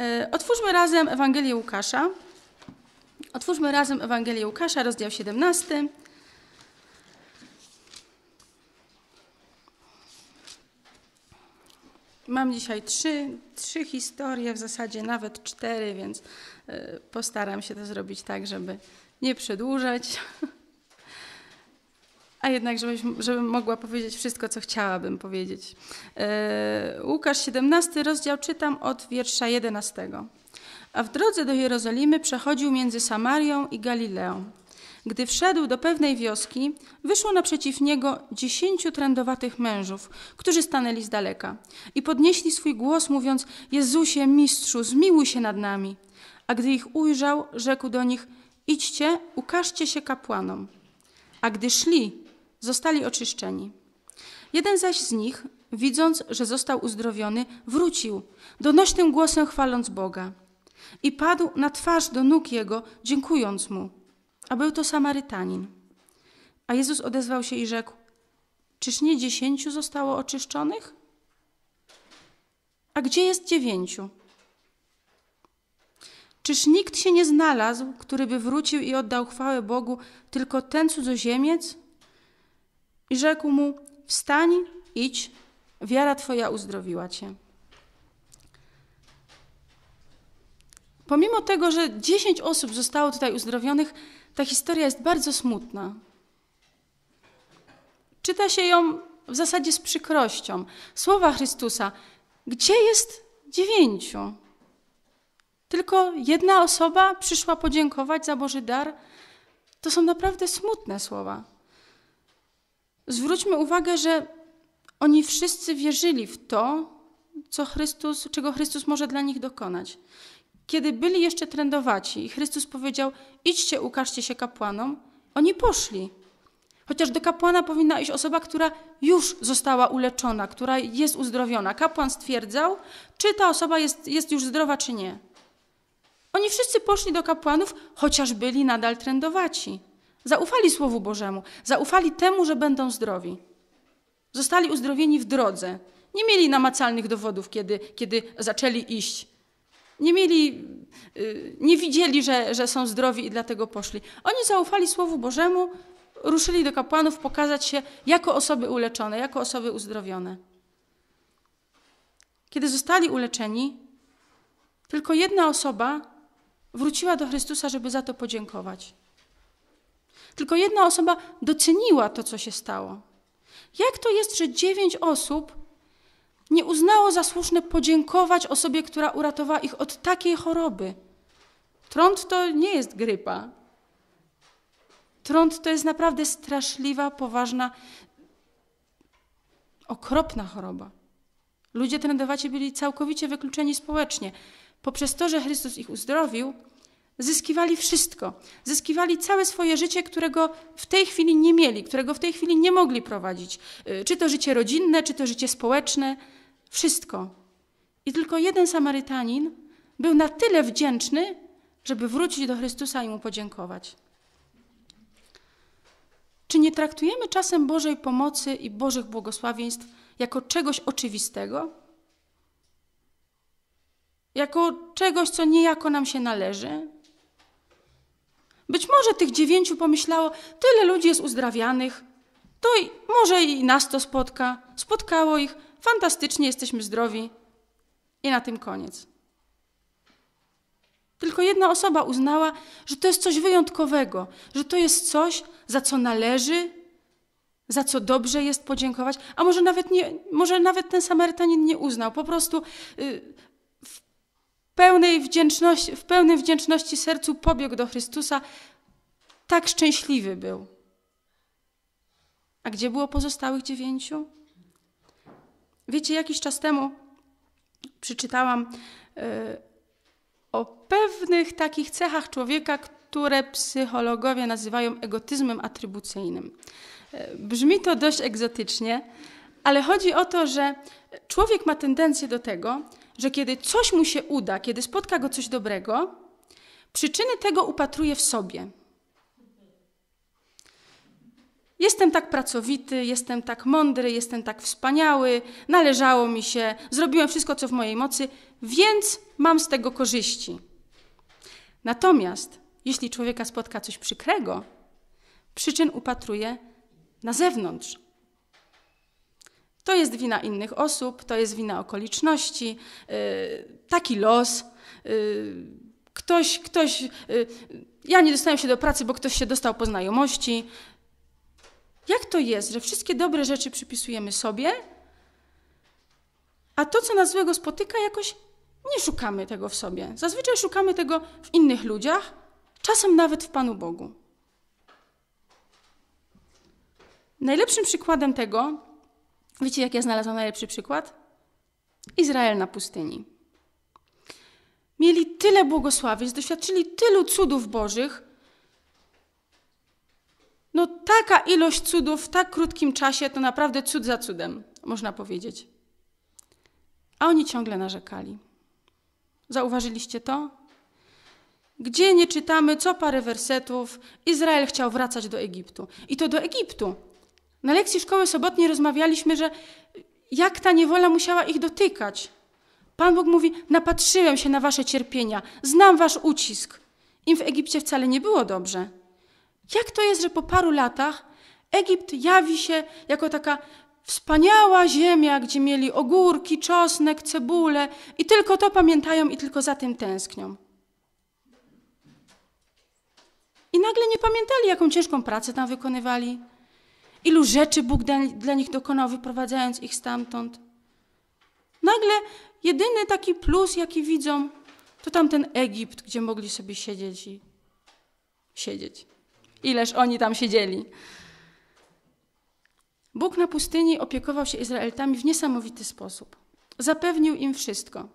E, otwórzmy razem Ewangelię Łukasza. Otwórzmy razem Ewangelię Łukasza, rozdział 17. Mam dzisiaj trzy, trzy historie, w zasadzie nawet cztery, więc e, postaram się to zrobić tak, żeby nie przedłużać. a jednak, żebyś, żebym mogła powiedzieć wszystko, co chciałabym powiedzieć. Yy, Łukasz 17, rozdział czytam od wiersza 11. A w drodze do Jerozolimy przechodził między Samarią i Galileą. Gdy wszedł do pewnej wioski, wyszło naprzeciw niego dziesięciu trędowatych mężów, którzy stanęli z daleka i podnieśli swój głos, mówiąc: Jezusie, mistrzu, zmiłuj się nad nami. A gdy ich ujrzał, rzekł do nich: Idźcie, ukażcie się kapłanom. A gdy szli, Zostali oczyszczeni. Jeden zaś z nich, widząc, że został uzdrowiony, wrócił, donośnym głosem chwaląc Boga. I padł na twarz do nóg jego, dziękując mu. A był to Samarytanin. A Jezus odezwał się i rzekł: Czyż nie dziesięciu zostało oczyszczonych? A gdzie jest dziewięciu? Czyż nikt się nie znalazł, który by wrócił i oddał chwałę Bogu, tylko ten cudzoziemiec? i rzekł mu: Wstań, idź, wiara Twoja uzdrowiła Cię. Pomimo tego, że 10 osób zostało tutaj uzdrowionych, ta historia jest bardzo smutna. Czyta się ją w zasadzie z przykrością. Słowa Chrystusa: Gdzie jest dziewięciu? Tylko jedna osoba przyszła podziękować za Boży dar. To są naprawdę smutne słowa. Zwróćmy uwagę, że oni wszyscy wierzyli w to, co Chrystus, czego Chrystus może dla nich dokonać. Kiedy byli jeszcze trędowaci i Chrystus powiedział: idźcie, ukażcie się kapłanom, oni poszli. Chociaż do kapłana powinna iść osoba, która już została uleczona, która jest uzdrowiona. Kapłan stwierdzał, czy ta osoba jest, jest już zdrowa, czy nie. Oni wszyscy poszli do kapłanów, chociaż byli nadal trędowaci. Zaufali Słowu Bożemu, zaufali temu, że będą zdrowi. Zostali uzdrowieni w drodze. Nie mieli namacalnych dowodów, kiedy, kiedy zaczęli iść. Nie mieli, y, nie widzieli, że, że są zdrowi i dlatego poszli. Oni zaufali Słowu Bożemu, ruszyli do kapłanów pokazać się jako osoby uleczone, jako osoby uzdrowione. Kiedy zostali uleczeni, tylko jedna osoba wróciła do Chrystusa, żeby za to podziękować. Tylko jedna osoba doceniła to, co się stało. Jak to jest, że dziewięć osób nie uznało za słuszne podziękować osobie, która uratowała ich od takiej choroby? Trąd to nie jest grypa. Trąd to jest naprawdę straszliwa, poważna, okropna choroba. Ludzie trendowacie byli całkowicie wykluczeni społecznie. Poprzez to, że Chrystus ich uzdrowił, zyskiwali wszystko. Zyskiwali całe swoje życie, którego w tej chwili nie mieli, którego w tej chwili nie mogli prowadzić. Y, czy to życie rodzinne, czy to życie społeczne, wszystko. I tylko jeden Samarytanin był na tyle wdzięczny, żeby wrócić do Chrystusa i mu podziękować. Czy nie traktujemy czasem Bożej pomocy i Bożych błogosławieństw jako czegoś oczywistego? Jako czegoś, co niejako nam się należy, być może tych dziewięciu pomyślało, tyle ludzi jest uzdrawianych, to i, może i nas to spotka. Spotkało ich, fantastycznie jesteśmy zdrowi. I na tym koniec. Tylko jedna osoba uznała, że to jest coś wyjątkowego, że to jest coś, za co należy, za co dobrze jest podziękować, a może nawet, nie, może nawet ten Samarytanin nie uznał, po prostu y, pełnej wdzięczności, w pełnej wdzięczności sercu pobiegł do Chrystusa. Tak szczęśliwy był. A gdzie było pozostałych dziewięciu? Wiecie, jakiś czas temu przeczytałam yy, o pewnych takich cechach człowieka, które psychologowie nazywają egotyzmem atrybucyjnym. E, brzmi to dość egzotycznie, ale chodzi o to, że człowiek ma tendencję do tego, że kiedy coś mu się uda, kiedy spotka go coś dobrego, przyczyny tego upatruje w sobie. Jestem tak pracowity, jestem tak mądry, jestem tak wspaniały, należało mi się, zrobiłem wszystko, co w mojej mocy, więc mam z tego korzyści. Natomiast, jeśli człowieka spotka coś przykrego, przyczyn upatruje na zewnątrz, to jest wina innych osób, to jest wina okoliczności, y, taki los. Y, ktoś, ktoś, y, ja nie dostałem się do pracy, bo ktoś się dostał po znajomości. Jak to jest, że wszystkie dobre rzeczy przypisujemy sobie, a to, co nas złego spotyka, jakoś nie szukamy tego w sobie. Zazwyczaj szukamy tego w innych ludziach, czasem nawet w Panu Bogu. Najlepszym przykładem tego Wiecie, jak ja znalazłam najlepszy przykład? Izrael na pustyni. Mieli tyle błogosławieństw, doświadczyli tylu cudów bożych. No taka ilość cudów w tak krótkim czasie to naprawdę cud za cudem, można powiedzieć. A oni ciągle narzekali. Zauważyliście to? Gdzie nie czytamy co parę wersetów, Izrael chciał wracać do Egiptu. I to do Egiptu, na lekcji szkoły sobotniej rozmawialiśmy, że jak ta niewola musiała ich dotykać. Pan Bóg mówi: Napatrzyłem się na wasze cierpienia, znam wasz ucisk. Im w Egipcie wcale nie było dobrze. Jak to jest, że po paru latach Egipt jawi się jako taka wspaniała ziemia, gdzie mieli ogórki, czosnek, cebulę i tylko to pamiętają i tylko za tym tęsknią? I nagle nie pamiętali, jaką ciężką pracę tam wykonywali, Ilu rzeczy Bóg dla, nich dokonał, wyprowadzając ich stamtąd. Nagle jedyny taki plus, jaki widzą, to tamten Egipt, gdzie mogli sobie siedzieć i siedzieć. Ileż oni tam siedzieli. Bóg na pustyni opiekował się Izraelitami w niesamowity sposób. Zapewnił im wszystko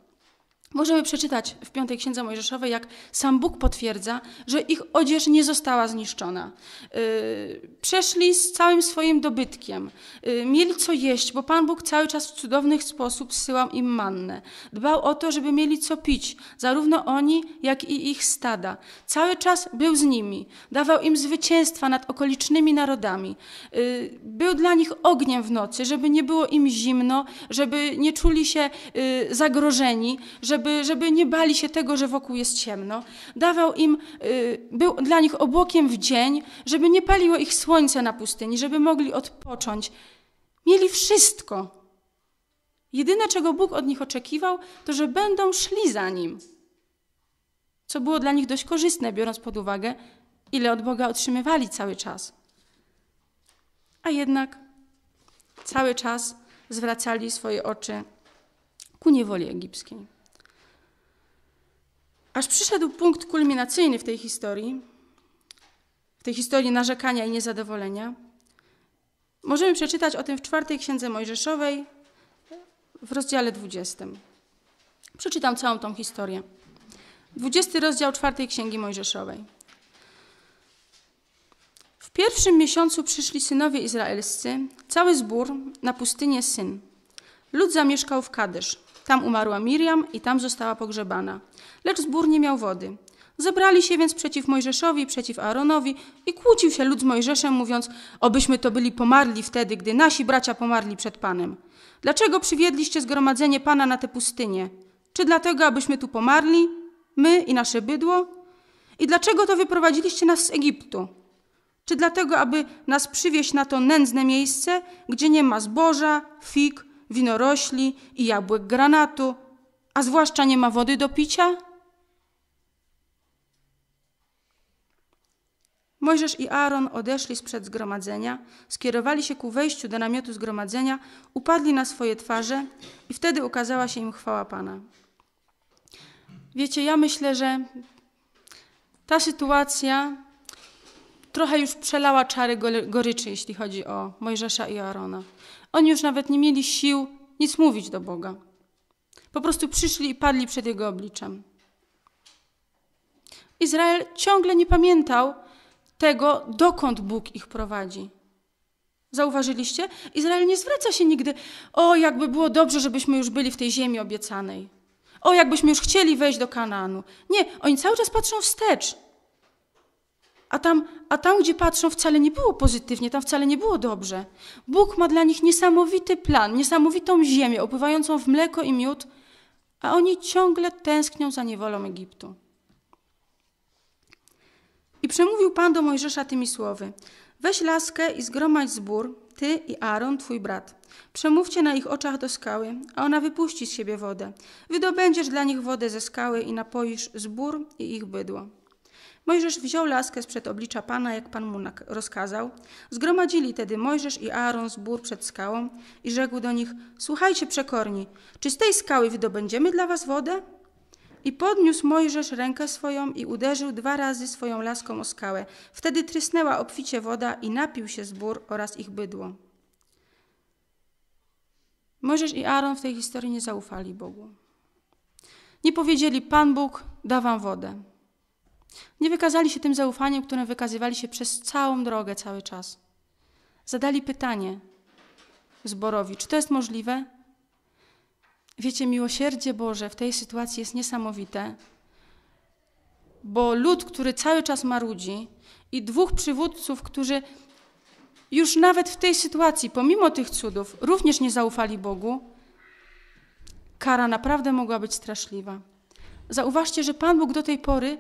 Możemy przeczytać w piątej księdze Mojżeszowej, jak sam Bóg potwierdza, że ich odzież nie została zniszczona. Y, przeszli z całym swoim dobytkiem, y, mieli co jeść, bo Pan Bóg cały czas w cudowny sposób zsyłał im mannę. Dbał o to, żeby mieli co pić, zarówno oni, jak i ich stada. Cały czas był z nimi, dawał im zwycięstwa nad okolicznymi narodami. Y, był dla nich ogniem w nocy, żeby nie było im zimno, żeby nie czuli się zagrożeni, żeby żeby, żeby nie bali się tego, że wokół jest ciemno. Dawał im, y, był dla nich obłokiem w dzień, żeby nie paliło ich słońce na pustyni, żeby mogli odpocząć. Mieli wszystko. Jedyne, czego Bóg od nich oczekiwał, to że będą szli za Nim. Co było dla nich dość korzystne, biorąc pod uwagę, ile od Boga otrzymywali cały czas. A jednak cały czas zwracali swoje oczy ku niewoli egipskiej. Aż przyszedł punkt kulminacyjny w tej historii, w tej historii narzekania i niezadowolenia. Możemy przeczytać o tym w czwartej księdze Mojżeszowej, w rozdziale 20. Przeczytam całą tą historię. 20 rozdział czwartej księgi Mojżeszowej. W pierwszym miesiącu przyszli synowie izraelscy, cały zbór na pustynię Syn. Lud zamieszkał w Kadesz. Tam umarła Miriam i tam została pogrzebana. Lecz zbór nie miał wody. Zebrali się więc przeciw Mojżeszowi, przeciw Aaronowi i kłócił się lud z Mojżeszem, mówiąc: Obyśmy to byli pomarli wtedy, gdy nasi bracia pomarli przed Panem. Dlaczego przywiedliście zgromadzenie Pana na tę pustynię? Czy dlatego, abyśmy tu pomarli, my i nasze bydło? I dlaczego to wyprowadziliście nas z Egiptu? Czy dlatego, aby nas przywieźć na to nędzne miejsce, gdzie nie ma zboża, fig winorośli i jabłek granatu, a zwłaszcza nie ma wody do picia? Mojżesz i Aaron odeszli sprzed zgromadzenia, skierowali się ku wejściu do namiotu zgromadzenia, upadli na swoje twarze i wtedy ukazała się im chwała Pana. Wiecie, ja myślę, że ta sytuacja trochę już przelała czary goryczy, jeśli chodzi o Mojżesza i Arona. Oni już nawet nie mieli sił nic mówić do Boga. Po prostu przyszli i padli przed Jego obliczem. Izrael ciągle nie pamiętał tego, dokąd Bóg ich prowadzi. Zauważyliście? Izrael nie zwraca się nigdy, o jakby było dobrze, żebyśmy już byli w tej ziemi obiecanej. O jakbyśmy już chcieli wejść do Kanaanu. Nie, oni cały czas patrzą wstecz a tam, a tam, gdzie patrzą, wcale nie było pozytywnie, tam wcale nie było dobrze. Bóg ma dla nich niesamowity plan, niesamowitą ziemię opływającą w mleko i miód, a oni ciągle tęsknią za niewolą Egiptu. I przemówił Pan do Mojżesza tymi słowy: Weź laskę i zgromadź zbór, ty i Aaron, twój brat. Przemówcie na ich oczach do skały, a ona wypuści z siebie wodę. Wydobędziesz dla nich wodę ze skały i napoisz zbór i ich bydło. Mojżesz wziął laskę sprzed oblicza Pana, jak Pan mu rozkazał. Zgromadzili tedy Mojżesz i Aaron z bór przed skałą i rzekł do nich, słuchajcie przekorni, czy z tej skały wydobędziemy dla was wodę? I podniósł Mojżesz rękę swoją i uderzył dwa razy swoją laską o skałę. Wtedy trysnęła obficie woda i napił się z bór oraz ich bydło. Mojżesz i Aaron w tej historii nie zaufali Bogu. Nie powiedzieli: Pan Bóg da wam wodę. Nie wykazali się tym zaufaniem, które wykazywali się przez całą drogę, cały czas. Zadali pytanie zborowi, czy to jest możliwe? Wiecie, miłosierdzie Boże w tej sytuacji jest niesamowite, bo lud, który cały czas marudzi, i dwóch przywódców, którzy już nawet w tej sytuacji, pomimo tych cudów, również nie zaufali Bogu, kara naprawdę mogła być straszliwa. Zauważcie, że Pan Bóg do tej pory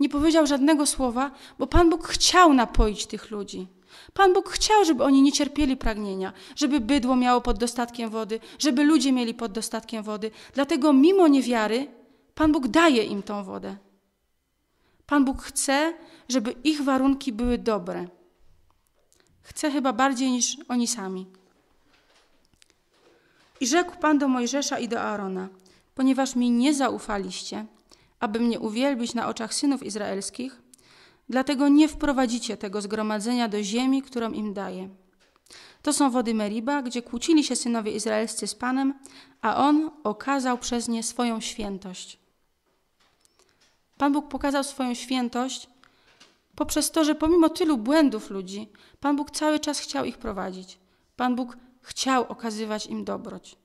nie powiedział żadnego słowa, bo Pan Bóg chciał napoić tych ludzi. Pan Bóg chciał, żeby oni nie cierpieli pragnienia, żeby bydło miało pod dostatkiem wody, żeby ludzie mieli pod dostatkiem wody. Dlatego, mimo niewiary, Pan Bóg daje im tą wodę. Pan Bóg chce, żeby ich warunki były dobre. Chce chyba bardziej niż oni sami. I rzekł Pan do Mojżesza i do Aarona: Ponieważ mi nie zaufaliście, aby mnie uwielbić na oczach synów izraelskich, dlatego nie wprowadzicie tego zgromadzenia do ziemi, którą im daję. To są wody Meriba, gdzie kłócili się synowie izraelscy z Panem, a on okazał przez nie swoją świętość. Pan Bóg pokazał swoją świętość poprzez to, że pomimo tylu błędów ludzi, Pan Bóg cały czas chciał ich prowadzić. Pan Bóg chciał okazywać im dobroć.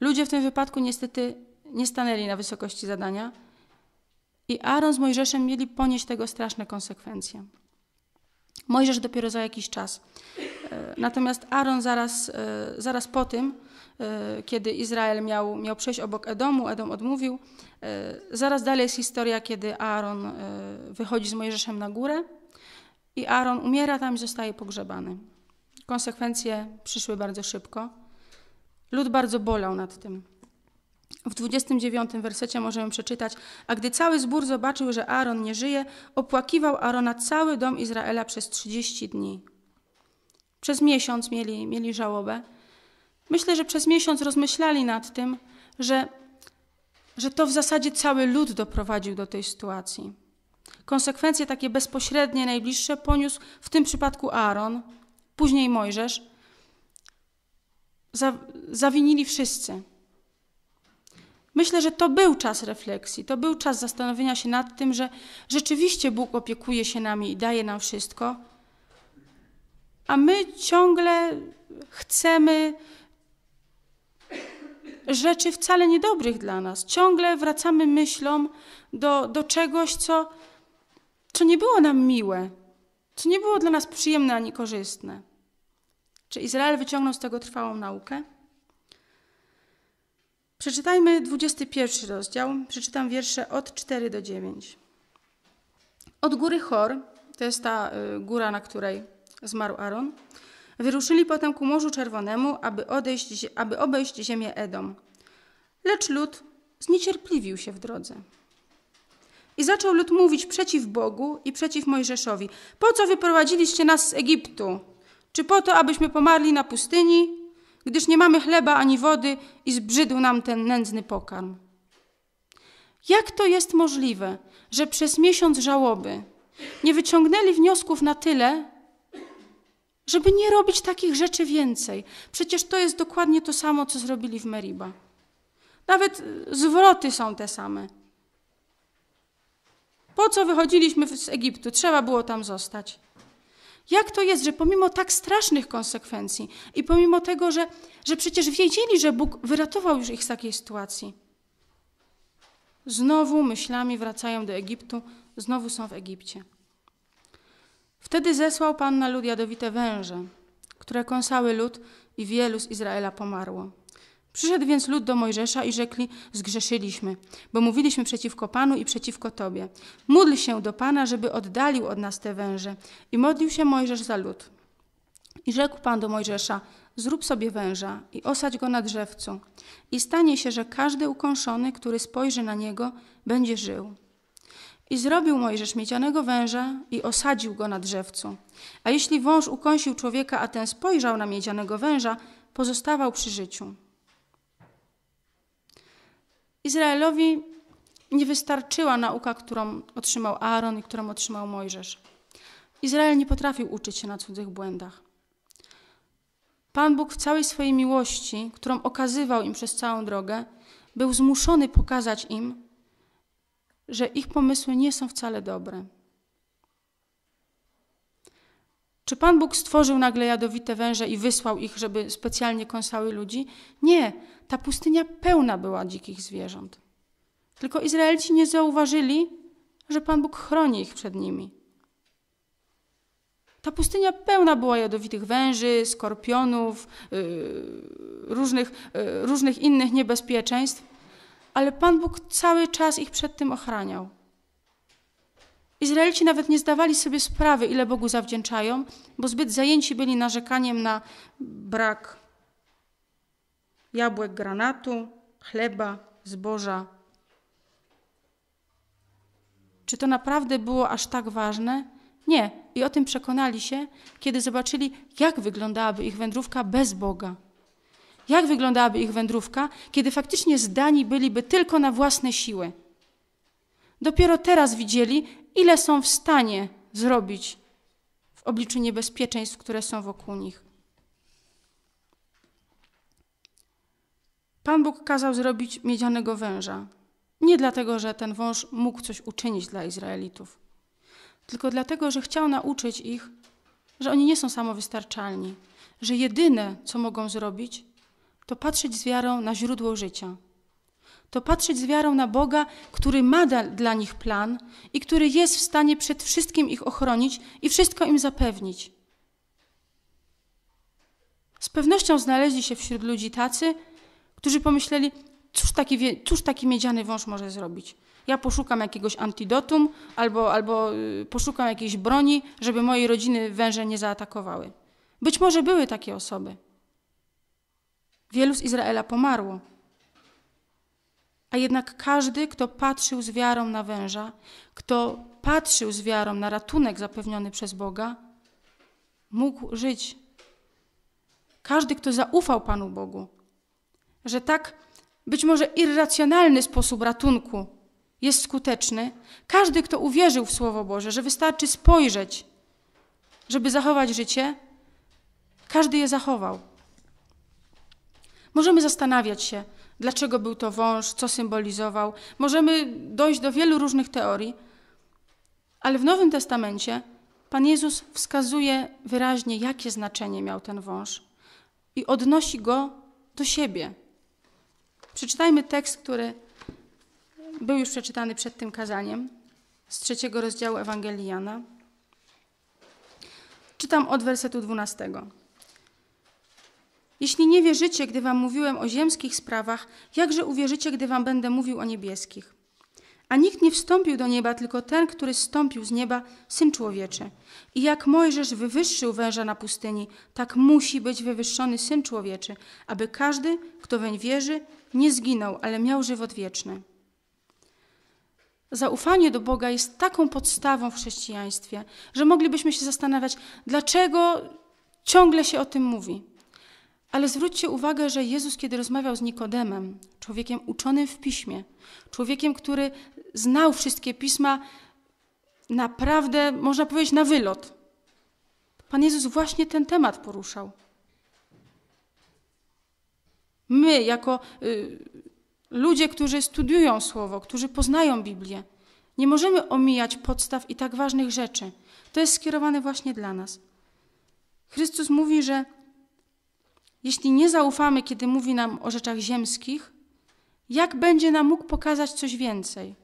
Ludzie w tym wypadku niestety nie stanęli na wysokości zadania i Aaron z Mojżeszem mieli ponieść tego straszne konsekwencje. Mojżesz dopiero za jakiś czas. E, natomiast Aaron zaraz, e, zaraz po tym, e, kiedy Izrael miał, miał przejść obok Edomu, Edom odmówił. Zaraz dalej jest historia, kiedy Aaron wychodzi z Mojżeszem na górę i Aaron umiera tam i zostaje pogrzebany. Konsekwencje przyszły bardzo szybko. Lud bardzo bolał nad tym. W 29 wersecie możemy przeczytać: A gdy cały zbór zobaczył, że Aaron nie żyje, opłakiwał Arona cały dom Izraela przez 30 dni. Przez miesiąc mieli, mieli żałobę. Myślę, że przez miesiąc rozmyślali nad tym, że, że to w zasadzie cały lud doprowadził do tej sytuacji. Konsekwencje takie bezpośrednie, najbliższe poniósł w tym przypadku Aaron, później Mojżesz. Za, zawinili wszyscy. Myślę, że to był czas refleksji, to był czas zastanowienia się nad tym, że rzeczywiście Bóg opiekuje się nami i daje nam wszystko, a my ciągle chcemy rzeczy wcale niedobrych dla nas. Ciągle wracamy myślą do, do czegoś, co, co nie było nam miłe, co nie było dla nas przyjemne ani korzystne. Czy Izrael wyciągnął z tego trwałą naukę? Przeczytajmy 21 rozdział, przeczytam wiersze od 4 do 9. Od góry Chor, to jest ta y, góra, na której zmarł Aaron, wyruszyli potem ku Morzu Czerwonemu, aby, odejść, aby obejść ziemię Edom. Lecz lud zniecierpliwił się w drodze. I zaczął lud mówić przeciw Bogu i przeciw Mojżeszowi: Po co wyprowadziliście nas z Egiptu? Czy po to, abyśmy pomarli na pustyni? gdyż nie mamy chleba ani wody i zbrzydł nam ten nędzny pokarm. Jak to jest możliwe, że przez miesiąc żałoby nie wyciągnęli wniosków na tyle, żeby nie robić takich rzeczy więcej? Przecież to jest dokładnie to samo, co zrobili w Meriba. Nawet y, zwroty są te same. Po co wychodziliśmy z Egiptu? Trzeba było tam zostać. Jak to jest, że pomimo tak strasznych konsekwencji i pomimo tego, że, że przecież wiedzieli, że Bóg wyratował już ich z takiej sytuacji, znowu myślami wracają do Egiptu, znowu są w Egipcie. Wtedy zesłał Pan na lud jadowite węże, które kąsały lud i wielu z Izraela pomarło. Przyszedł więc lud do Mojżesza i rzekli: Zgrzeszyliśmy, bo mówiliśmy przeciwko Panu i przeciwko Tobie. Módl się do Pana, żeby oddalił od nas te węże. I modlił się Mojżesz za lud. I rzekł Pan do Mojżesza: Zrób sobie węża i osadź go na drzewcu. I stanie się, że każdy ukąszony, który spojrzy na niego, będzie żył. I zrobił Mojżesz miedzianego węża i osadził go na drzewcu. A jeśli wąż ukąsił człowieka, a ten spojrzał na miedzianego węża, pozostawał przy życiu. Izraelowi nie wystarczyła nauka, którą otrzymał Aaron i którą otrzymał Mojżesz. Izrael nie potrafił uczyć się na cudzych błędach. Pan Bóg w całej swojej miłości, którą okazywał im przez całą drogę, był zmuszony pokazać im, że ich pomysły nie są wcale dobre, czy Pan Bóg stworzył nagle jadowite węże i wysłał ich, żeby specjalnie kąsały ludzi? Nie, ta pustynia pełna była dzikich zwierząt. Tylko Izraelci nie zauważyli, że Pan Bóg chroni ich przed nimi. Ta pustynia pełna była jadowitych węży, skorpionów, y, różnych, y, różnych innych niebezpieczeństw, ale Pan Bóg cały czas ich przed tym ochraniał. Izraelici nawet nie zdawali sobie sprawy, ile Bogu zawdzięczają, bo zbyt zajęci byli narzekaniem na brak jabłek granatu, chleba, zboża. Czy to naprawdę było aż tak ważne? Nie. I o tym przekonali się, kiedy zobaczyli, jak wyglądałaby ich wędrówka bez Boga. Jak wyglądałaby ich wędrówka, kiedy faktycznie zdani byliby tylko na własne siły. Dopiero teraz widzieli, ile są w stanie zrobić w obliczu niebezpieczeństw, które są wokół nich. Pan Bóg kazał zrobić miedzianego węża. Nie dlatego, że ten wąż mógł coś uczynić dla Izraelitów, tylko dlatego, że chciał nauczyć ich, że oni nie są samowystarczalni, że jedyne, co mogą zrobić, to patrzeć z wiarą na źródło życia, to patrzeć z wiarą na Boga, który ma dla nich plan i który jest w stanie przed wszystkim ich ochronić i wszystko im zapewnić. Z pewnością znaleźli się wśród ludzi tacy, którzy pomyśleli, cóż taki, cóż taki miedziany wąż może zrobić. Ja poszukam jakiegoś antidotum albo, albo y, poszukam jakiejś broni, żeby mojej rodziny węże nie zaatakowały. Być może były takie osoby. Wielu z Izraela pomarło, a jednak każdy, kto patrzył z wiarą na węża, kto patrzył z wiarą na ratunek zapewniony przez Boga, mógł żyć. Każdy, kto zaufał Panu Bogu, że tak być może irracjonalny sposób ratunku jest skuteczny, każdy, kto uwierzył w Słowo Boże, że wystarczy spojrzeć, żeby zachować życie, każdy je zachował. Możemy zastanawiać się, Dlaczego był to wąż, co symbolizował? Możemy dojść do wielu różnych teorii, ale w Nowym Testamencie Pan Jezus wskazuje wyraźnie, jakie znaczenie miał ten wąż i odnosi go do siebie. Przeczytajmy tekst, który był już przeczytany przed tym kazaniem z trzeciego rozdziału Ewangelii Jana. Czytam od wersetu 12. Jeśli nie wierzycie, gdy wam mówiłem o ziemskich sprawach, jakże uwierzycie, gdy wam będę mówił o niebieskich? A nikt nie wstąpił do nieba, tylko ten, który zstąpił z nieba, syn człowieczy. I jak Mojżesz wywyższył węża na pustyni, tak musi być wywyższony syn człowieczy, aby każdy, kto weń wierzy, nie zginął, ale miał żywot wieczny. Zaufanie do Boga jest taką podstawą w chrześcijaństwie, że moglibyśmy się zastanawiać, dlaczego ciągle się o tym mówi. Ale zwróćcie uwagę, że Jezus, kiedy rozmawiał z Nikodemem, człowiekiem uczonym w piśmie, człowiekiem, który znał wszystkie pisma, naprawdę, można powiedzieć, na wylot. Pan Jezus właśnie ten temat poruszał. My, jako y, ludzie, którzy studiują Słowo, którzy poznają Biblię, nie możemy omijać podstaw i tak ważnych rzeczy. To jest skierowane właśnie dla nas. Chrystus mówi, że jeśli nie zaufamy, kiedy mówi nam o rzeczach ziemskich, jak będzie nam mógł pokazać coś więcej?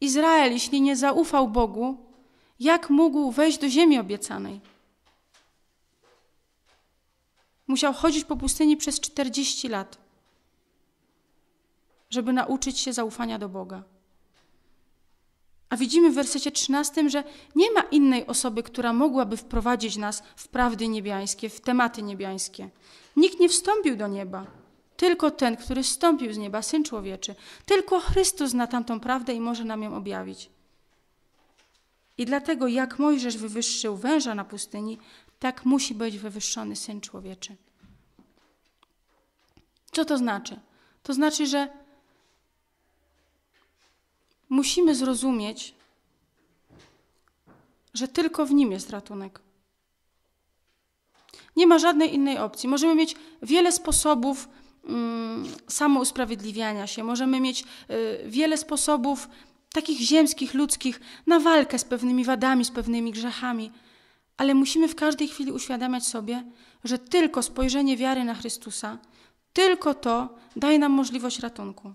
Izrael, jeśli nie zaufał Bogu, jak mógł wejść do ziemi obiecanej? Musiał chodzić po pustyni przez 40 lat, żeby nauczyć się zaufania do Boga. A widzimy w wersecie 13, że nie ma innej osoby, która mogłaby wprowadzić nas w prawdy niebiańskie, w tematy niebiańskie. Nikt nie wstąpił do nieba, tylko ten, który wstąpił z nieba, syn człowieczy. Tylko Chrystus zna tamtą prawdę i może nam ją objawić. I dlatego, jak Mojżesz wywyższył węża na pustyni, tak musi być wywyższony syn człowieczy. Co to znaczy? To znaczy, że musimy zrozumieć, że tylko w Nim jest ratunek. Nie ma żadnej innej opcji. Możemy mieć wiele sposobów mm, samousprawiedliwiania się, możemy mieć y, wiele sposobów takich ziemskich, ludzkich, na walkę z pewnymi wadami, z pewnymi grzechami, ale musimy w każdej chwili uświadamiać sobie, że tylko spojrzenie wiary na Chrystusa, tylko to daje nam możliwość ratunku.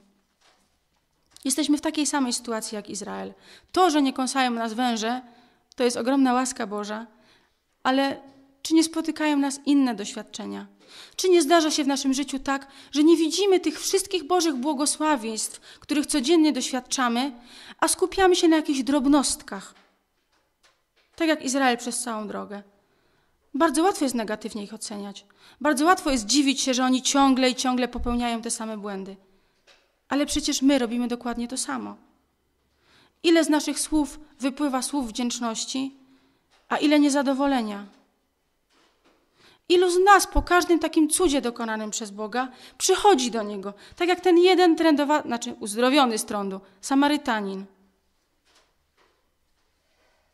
Jesteśmy w takiej samej sytuacji jak Izrael. To, że nie kąsają nas węże, to jest ogromna łaska Boża, ale czy nie spotykają nas inne doświadczenia? Czy nie zdarza się w naszym życiu tak, że nie widzimy tych wszystkich Bożych błogosławieństw, których codziennie doświadczamy, a skupiamy się na jakichś drobnostkach? Tak jak Izrael przez całą drogę. Bardzo łatwo jest negatywnie ich oceniać. Bardzo łatwo jest dziwić się, że oni ciągle i ciągle popełniają te same błędy. Ale przecież my robimy dokładnie to samo. Ile z naszych słów wypływa słów wdzięczności, a ile niezadowolenia? Ilu z nas po każdym takim cudzie dokonanym przez Boga przychodzi do Niego, tak jak ten jeden trędowa, znaczy uzdrowiony z trądu, Samarytanin.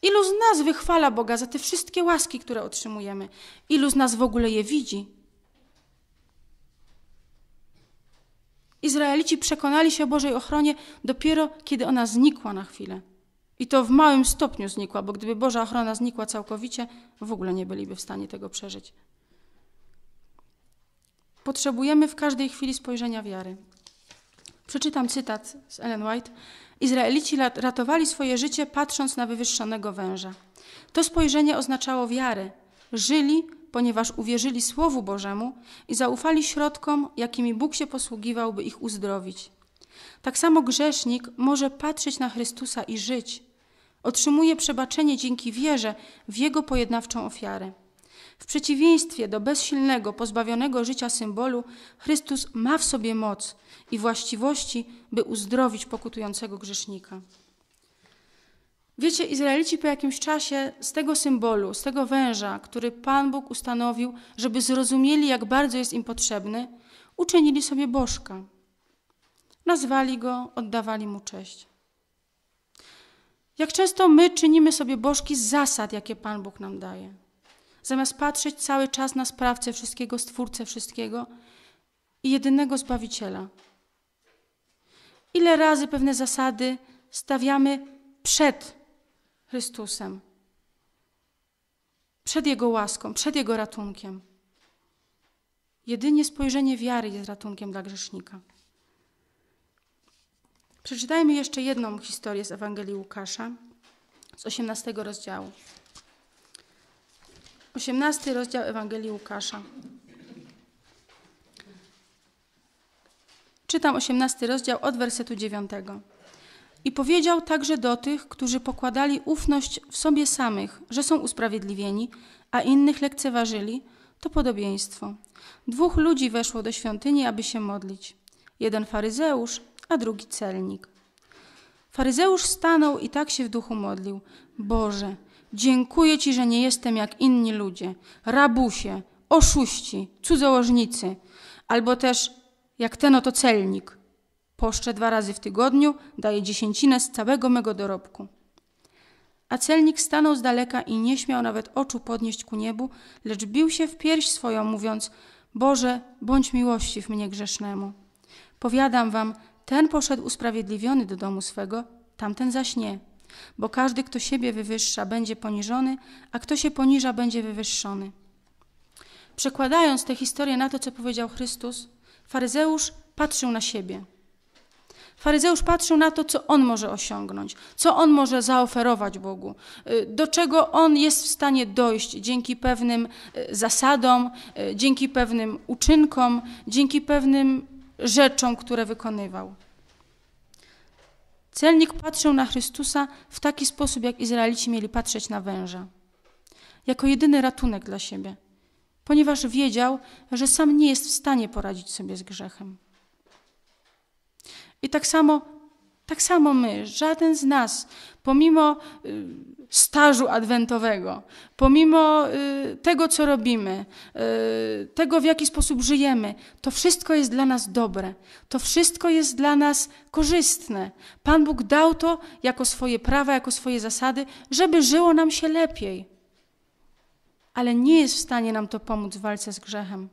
Ilu z nas wychwala Boga za te wszystkie łaski, które otrzymujemy? Ilu z nas w ogóle je widzi? Izraelici przekonali się o Bożej ochronie dopiero kiedy ona znikła na chwilę. I to w małym stopniu znikła, bo gdyby Boża ochrona znikła całkowicie, w ogóle nie byliby w stanie tego przeżyć. Potrzebujemy w każdej chwili spojrzenia wiary. Przeczytam cytat z Ellen White. Izraelici ratowali swoje życie patrząc na wywyższonego węża. To spojrzenie oznaczało wiarę. Żyli ponieważ uwierzyli Słowu Bożemu i zaufali środkom, jakimi Bóg się posługiwał, by ich uzdrowić. Tak samo grzesznik może patrzeć na Chrystusa i żyć. Otrzymuje przebaczenie dzięki wierze w Jego pojednawczą ofiarę. W przeciwieństwie do bezsilnego, pozbawionego życia symbolu, Chrystus ma w sobie moc i właściwości, by uzdrowić pokutującego grzesznika. Wiecie, Izraelici po jakimś czasie z tego symbolu, z tego węża, który Pan Bóg ustanowił, żeby zrozumieli, jak bardzo jest im potrzebny, uczynili sobie bożka. Nazwali go, oddawali mu cześć. Jak często my czynimy sobie bożki z zasad, jakie Pan Bóg nam daje. Zamiast patrzeć cały czas na sprawcę wszystkiego, stwórcę wszystkiego i jedynego zbawiciela. Ile razy pewne zasady stawiamy przed Chrystusem, przed Jego łaską, przed Jego ratunkiem. Jedynie spojrzenie wiary jest ratunkiem dla grzesznika. Przeczytajmy jeszcze jedną historię z Ewangelii Łukasza, z 18 rozdziału. 18 rozdział Ewangelii Łukasza. Czytam 18 rozdział od wersetu 9. I powiedział także do tych, którzy pokładali ufność w sobie samych, że są usprawiedliwieni, a innych lekceważyli, to podobieństwo. Dwóch ludzi weszło do świątyni, aby się modlić. Jeden faryzeusz, a drugi celnik. Faryzeusz stanął i tak się w duchu modlił. Boże, dziękuję Ci, że nie jestem jak inni ludzie, rabusie, oszuści, cudzołożnicy, albo też jak ten oto celnik – Poszczę dwa razy w tygodniu, daję dziesięcinę z całego mego dorobku. A celnik stanął z daleka i nie śmiał nawet oczu podnieść ku niebu, lecz bił się w pierś swoją, mówiąc: Boże, bądź miłościw mnie grzesznemu. Powiadam wam, ten poszedł usprawiedliwiony do domu swego, tamten zaś nie. Bo każdy, kto siebie wywyższa, będzie poniżony, a kto się poniża, będzie wywyższony. Przekładając tę historię na to, co powiedział Chrystus, faryzeusz patrzył na siebie. Faryzeusz patrzył na to, co on może osiągnąć, co on może zaoferować Bogu, y, do czego on jest w stanie dojść dzięki pewnym y, zasadom, y, dzięki pewnym uczynkom, dzięki pewnym rzeczom, które wykonywał. Celnik patrzył na Chrystusa w taki sposób, jak Izraelici mieli patrzeć na węża jako jedyny ratunek dla siebie, ponieważ wiedział, że sam nie jest w stanie poradzić sobie z grzechem. I tak samo, tak samo my, żaden z nas, pomimo y, stażu adwentowego, pomimo y, tego, co robimy, y, tego, w jaki sposób żyjemy, to wszystko jest dla nas dobre, to wszystko jest dla nas korzystne. Pan Bóg dał to jako swoje prawa, jako swoje zasady, żeby żyło nam się lepiej. Ale nie jest w stanie nam to pomóc w walce z grzechem.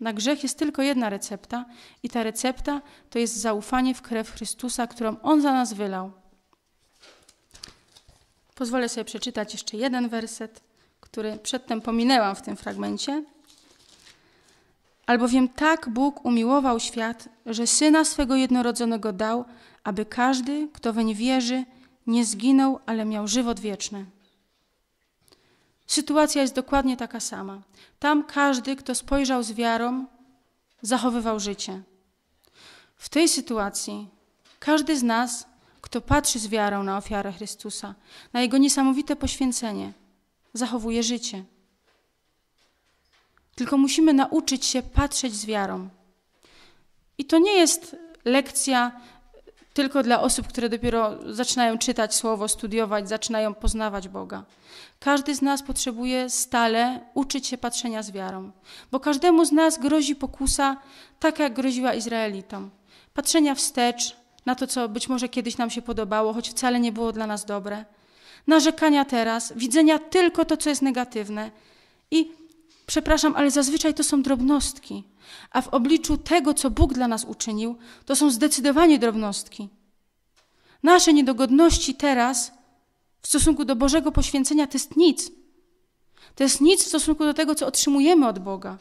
Na grzech jest tylko jedna recepta, i ta recepta to jest zaufanie w krew Chrystusa, którą On za nas wylał. Pozwolę sobie przeczytać jeszcze jeden werset, który przedtem pominęłam w tym fragmencie. Albowiem tak Bóg umiłował świat, że syna swego jednorodzonego dał, aby każdy, kto weń wierzy, nie zginął, ale miał żywot wieczny. Sytuacja jest dokładnie taka sama. Tam każdy, kto spojrzał z wiarą, zachowywał życie. W tej sytuacji każdy z nas, kto patrzy z wiarą na ofiarę Chrystusa, na Jego niesamowite poświęcenie, zachowuje życie. Tylko musimy nauczyć się patrzeć z wiarą. I to nie jest lekcja, tylko dla osób, które dopiero zaczynają czytać Słowo, studiować, zaczynają poznawać Boga. Każdy z nas potrzebuje stale uczyć się patrzenia z wiarą, bo każdemu z nas grozi pokusa, tak jak groziła Izraelitom. Patrzenia wstecz na to, co być może kiedyś nam się podobało, choć wcale nie było dla nas dobre. Narzekania teraz, widzenia tylko to, co jest negatywne i Przepraszam, ale zazwyczaj to są drobnostki, a w obliczu tego, co Bóg dla nas uczynił, to są zdecydowanie drobnostki. Nasze niedogodności teraz w stosunku do Bożego poświęcenia to jest nic. To jest nic w stosunku do tego, co otrzymujemy od Boga.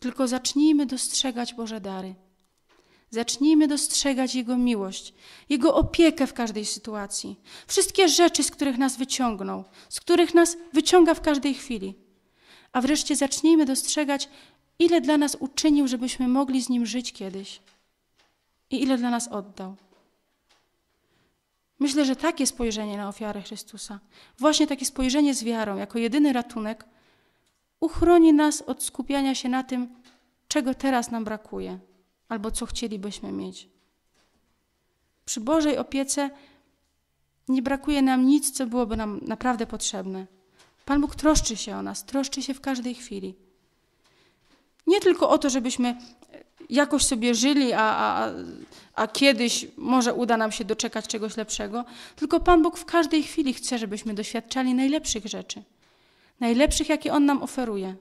Tylko zacznijmy dostrzegać Boże dary. Zacznijmy dostrzegać Jego miłość, Jego opiekę w każdej sytuacji, wszystkie rzeczy, z których nas wyciągnął, z których nas wyciąga w każdej chwili. A wreszcie zacznijmy dostrzegać, ile dla nas uczynił, żebyśmy mogli z Nim żyć kiedyś i ile dla nas oddał. Myślę, że takie spojrzenie na ofiarę Chrystusa, właśnie takie spojrzenie z wiarą jako jedyny ratunek, uchroni nas od skupiania się na tym, czego teraz nam brakuje albo co chcielibyśmy mieć. Przy Bożej opiece nie brakuje nam nic, co byłoby nam naprawdę potrzebne. Pan Bóg troszczy się o nas, troszczy się w każdej chwili. Nie tylko o to, żebyśmy jakoś sobie żyli, a, a, a kiedyś może uda nam się doczekać czegoś lepszego, tylko Pan Bóg w każdej chwili chce, żebyśmy doświadczali najlepszych rzeczy, najlepszych, jakie On nam oferuje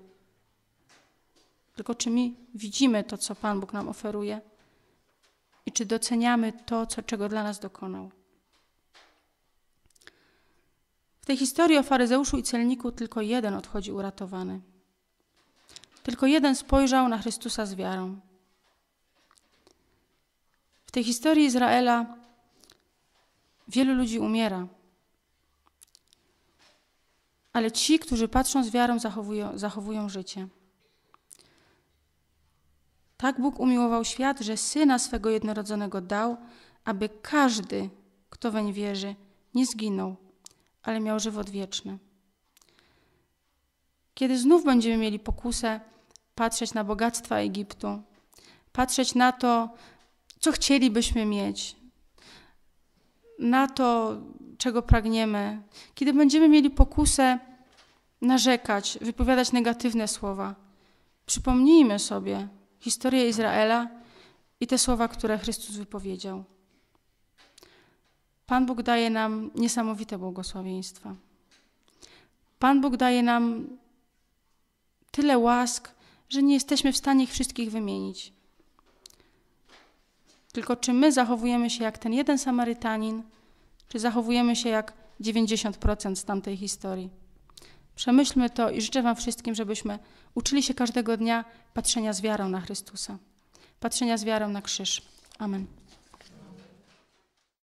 tylko czy my widzimy to, co Pan Bóg nam oferuje i czy doceniamy to, co, czego dla nas dokonał. W tej historii o faryzeuszu i celniku tylko jeden odchodzi uratowany. Tylko jeden spojrzał na Chrystusa z wiarą. W tej historii Izraela wielu ludzi umiera. Ale ci, którzy patrzą z wiarą, zachowują, zachowują życie. Tak Bóg umiłował świat, że syna swego jednorodzonego dał, aby każdy, kto weń wierzy, nie zginął, ale miał żywot wieczny. Kiedy znów będziemy mieli pokusę patrzeć na bogactwa Egiptu, patrzeć na to, co chcielibyśmy mieć, na to, czego pragniemy, kiedy będziemy mieli pokusę narzekać, wypowiadać negatywne słowa, przypomnijmy sobie, historię Izraela i te słowa, które Chrystus wypowiedział. Pan Bóg daje nam niesamowite błogosławieństwa. Pan Bóg daje nam tyle łask, że nie jesteśmy w stanie ich wszystkich wymienić. Tylko czy my zachowujemy się jak ten jeden Samarytanin, czy zachowujemy się jak 90% z tamtej historii? Przemyślmy to i życzę Wam wszystkim, żebyśmy uczyli się każdego dnia patrzenia z wiarą na Chrystusa, patrzenia z wiarą na krzyż. Amen.